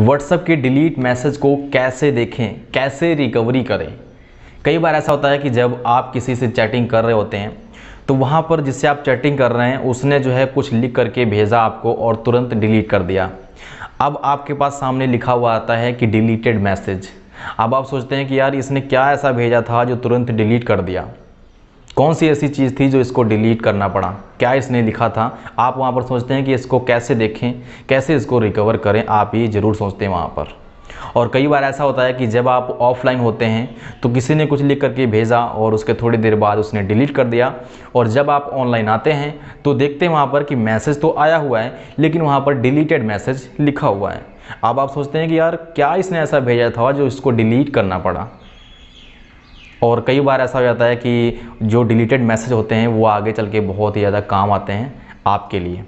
WhatsApp के delete message को कैसे देखें कैसे रिकवरी करें कई बार ऐसा होता है कि जब आप किसी से चैटिंग कर रहे होते हैं तो वहाँ पर जिससे आप चैटिंग कर रहे हैं उसने जो है कुछ लिख करके भेजा आपको और तुरंत डिलीट कर दिया अब आपके पास सामने लिखा हुआ आता है कि डिलीटेड मैसेज अब आप सोचते हैं कि यार इसने क्या ऐसा भेजा था जो तुरंत डिलीट कर दिया कौन सी ऐसी चीज़ थी जो इसको डिलीट करना पड़ा क्या इसने लिखा था आप वहाँ पर सोचते हैं कि इसको कैसे देखें कैसे इसको रिकवर करें आप ये ज़रूर सोचते हैं वहाँ पर और कई बार ऐसा होता है कि जब आप ऑफलाइन होते हैं तो किसी ने कुछ लिख करके भेजा और उसके थोड़ी देर बाद उसने डिलीट कर दिया और जब आप ऑनलाइन आते हैं तो देखते हैं वहाँ पर कि मैसेज तो आया हुआ है लेकिन वहाँ पर डिलीटेड मैसेज लिखा हुआ है अब आप सोचते हैं कि यार क्या इसने ऐसा भेजा था जो इसको डिलीट करना पड़ा और कई बार ऐसा हो जाता है कि जो डिलीटेड मैसेज होते हैं वो आगे चल के बहुत ही ज़्यादा काम आते हैं आपके लिए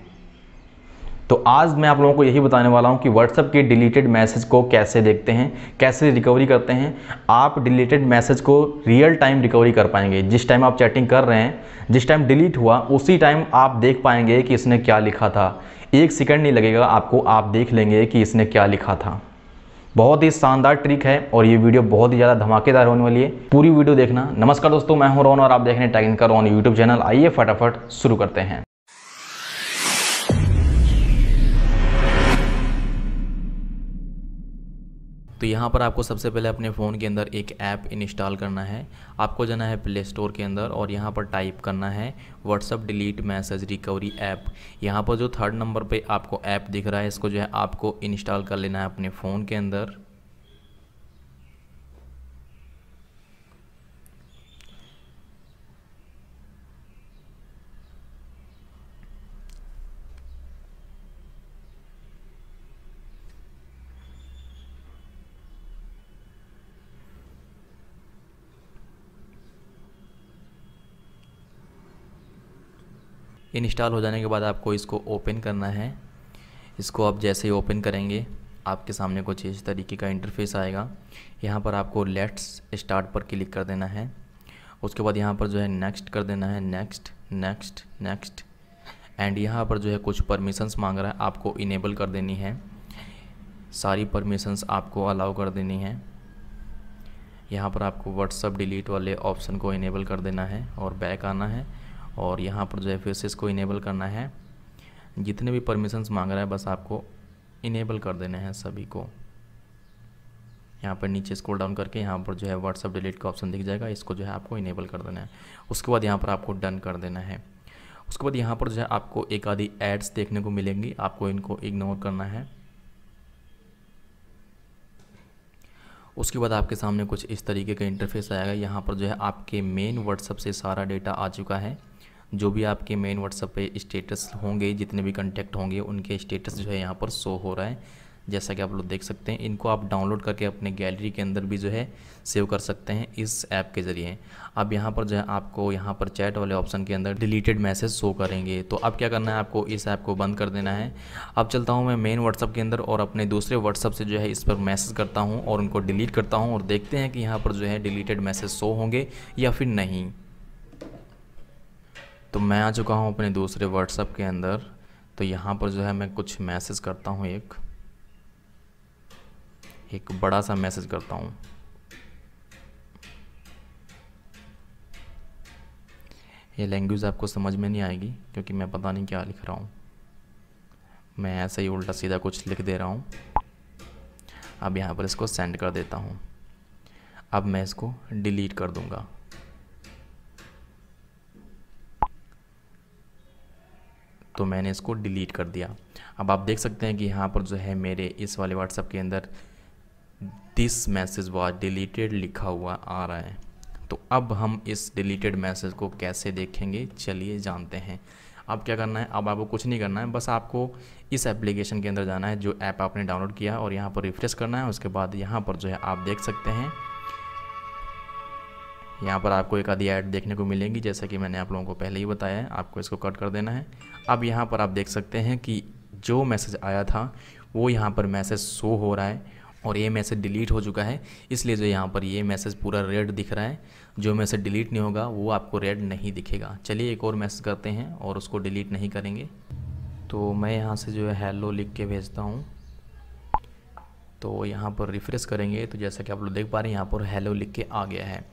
तो आज मैं आप लोगों को यही बताने वाला हूं कि व्हाट्सअप के डिलीटेड मैसेज को कैसे देखते हैं कैसे रिकवरी करते हैं आप डिलीटेड मैसेज को रियल टाइम रिकवरी कर पाएंगे जिस टाइम आप चैटिंग कर रहे हैं जिस टाइम डिलीट हुआ उसी टाइम आप देख पाएंगे कि इसने क्या लिखा था एक सेकंड नहीं लगेगा आपको आप देख लेंगे कि इसने क्या लिखा था बहुत ही शानदार ट्रिक है और ये वीडियो बहुत ही ज़्यादा धमाकेदार होने वाली है पूरी वीडियो देखना नमस्कार दोस्तों मैं हूं रोन और आप देख रहे हैं का रोन यूट्यूब चैनल आइए फटाफट शुरू करते हैं तो यहाँ पर आपको सबसे पहले अपने फ़ोन के अंदर एक ऐप इंस्टॉल करना है आपको जाना है प्ले स्टोर के अंदर और यहाँ पर टाइप करना है WhatsApp delete message recovery app यहाँ पर जो थर्ड नंबर पे आपको ऐप दिख रहा है इसको जो है आपको इंस्टॉल कर लेना है अपने फ़ोन के अंदर इंस्टॉल हो जाने के बाद आपको इसको ओपन करना है इसको आप जैसे ही ओपन करेंगे आपके सामने कुछ इस तरीके का इंटरफेस आएगा यहाँ पर आपको लेट्स स्टार्ट पर क्लिक कर देना है उसके बाद यहाँ पर जो है नेक्स्ट कर देना है नेक्स्ट नेक्स्ट नेक्स्ट एंड यहाँ पर जो है कुछ परमिशंस मांग रहा है आपको इनेबल कर देनी है सारी परमिशंस आपको अलाउ कर देनी है यहाँ पर आपको व्हाट्सअप डिलीट वाले ऑप्शन को इनेबल कर देना है और बैक आना है और यहाँ पर जो है से को इनेबल करना है जितने भी परमिशंस मांग रहा है बस आपको इनेबल कर देने हैं सभी को यहाँ पर नीचे स्क्रॉल डाउन करके यहाँ पर जो है व्हाट्सअप डिलीट का ऑप्शन दिख जाएगा इसको जो है आपको इनेबल कर देना है उसके बाद यहाँ पर आपको डन कर देना है उसके बाद यहाँ पर जो है आपको एक आधी एड्स देखने को मिलेंगी आपको इनको इग्नोर करना है उसके बाद आपके सामने कुछ इस तरीके का इंटरफेस आएगा यहाँ पर जो है आपके मेन व्हाट्सअप से सारा डेटा आ चुका है जो भी आपके मेन व्हाट्सअप पे स्टेटस होंगे जितने भी कंटेक्ट होंगे उनके स्टेटस जो है यहाँ पर शो हो रहा है जैसा कि आप लोग देख सकते हैं इनको आप डाउनलोड करके अपने गैलरी के अंदर भी जो है सेव कर सकते हैं इस ऐप के ज़रिए अब यहाँ पर जो है आपको यहाँ पर चैट वाले ऑप्शन के अंदर डिलीटेड मैसेज शो करेंगे तो अब क्या करना है आपको इस ऐप को बंद कर देना है अब चलता हूँ मैं मेन व्हाट्सअप के अंदर और अपने दूसरे व्हाट्सअप से जो है इस पर मैसेज करता हूँ और उनको डिलीट करता हूँ और देखते हैं कि यहाँ पर जो है डिलीटेड मैसेज शो होंगे या फिर नहीं तो मैं आ चुका हूँ अपने दूसरे व्हाट्सअप के अंदर तो यहाँ पर जो है मैं कुछ मैसेज करता हूँ एक एक बड़ा सा मैसेज करता हूँ ये लैंग्वेज आपको समझ में नहीं आएगी क्योंकि मैं पता नहीं क्या लिख रहा हूँ मैं ऐसे ही उल्टा सीधा कुछ लिख दे रहा हूँ अब यहाँ पर इसको सेंड कर देता हूँ अब मैं इसको डिलीट कर दूँगा तो मैंने इसको डिलीट कर दिया अब आप देख सकते हैं कि यहाँ पर जो है मेरे इस वाले व्हाट्सअप के अंदर दिस मैसेज वॉज डिलीटेड लिखा हुआ आ रहा है तो अब हम इस डिलीटेड मैसेज को कैसे देखेंगे चलिए जानते हैं अब क्या करना है अब आपको कुछ नहीं करना है बस आपको इस एप्लीकेशन के अंदर जाना है जो ऐप आपने डाउनलोड किया और यहाँ पर रिफ्रेश करना है उसके बाद यहाँ पर जो है आप देख सकते हैं यहाँ पर आपको एक आधी ऐड देखने को मिलेंगी जैसा कि मैंने आप लोगों को पहले ही बताया है आपको इसको कट कर देना है अब यहाँ पर आप देख सकते हैं कि जो मैसेज आया था वो यहाँ पर मैसेज शो हो रहा है और ये मैसेज डिलीट हो चुका है इसलिए जो यहाँ पर ये मैसेज पूरा रेड दिख रहा है जो मैसेज डिलीट नहीं होगा वो आपको रेड नहीं दिखेगा चलिए एक और मैसेज करते हैं और उसको डिलीट नहीं करेंगे तो मैं यहाँ से जो है हेलो लिख के भेजता हूँ तो यहाँ पर रिफ़्रेश करेंगे तो जैसा कि आप लोग देख पा रहे हैं यहाँ पर हेलो लिख के आ गया है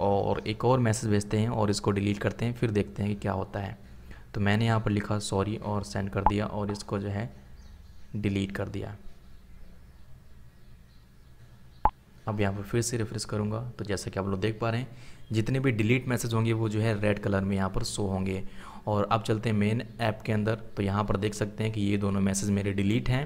और एक और मैसेज भेजते हैं और इसको डिलीट करते हैं फिर देखते हैं कि क्या होता है तो मैंने यहाँ पर लिखा सॉरी और सेंड कर दिया और इसको जो है डिलीट कर दिया अब यहाँ पर फिर से रिफ्रेश करूँगा तो जैसा कि आप लोग देख पा रहे हैं जितने भी डिलीट मैसेज होंगे वो जो है रेड कलर में यहाँ पर शो होंगे और अब चलते हैं मेन ऐप के अंदर तो यहाँ पर देख सकते हैं कि ये दोनों मैसेज मेरे डिलीट हैं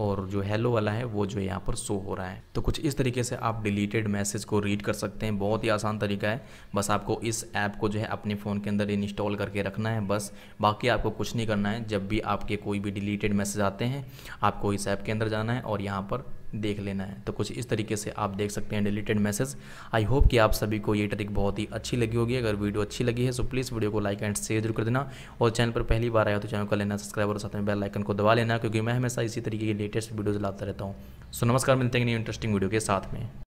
और जो हेलो वाला है वो जो यहाँ पर शो हो रहा है तो कुछ इस तरीके से आप डिलीटेड मैसेज को रीड कर सकते हैं बहुत ही आसान तरीका है बस आपको इस ऐप को जो है अपने फ़ोन के अंदर इंस्टॉल करके रखना है बस बाकी आपको कुछ नहीं करना है जब भी आपके कोई भी डिलीटेड मैसेज आते हैं आपको इस ऐप के अंदर जाना है और यहाँ पर देख लेना है तो कुछ इस तरीके से आप देख सकते हैं डिलीटेड मैसेज आई होप कि आप सभी को ये ट्रिक बहुत ही अच्छी लगी होगी अगर वीडियो अच्छी लगी है तो प्लीज़ वीडियो को लाइक एंड शेयर जरूर कर देना और चैनल पर पहली बार आया तो चैनल को लेना सब्सक्राइब और साथ में बेल आइकन को दबा लेना क्योंकि मैं हमेशा इसी तरीके की लेटेस्ट वीडियोज़ लाता रहता हूँ सो नमस्कार मिलते हैं इंटरेस्टिंग वीडियो के साथ में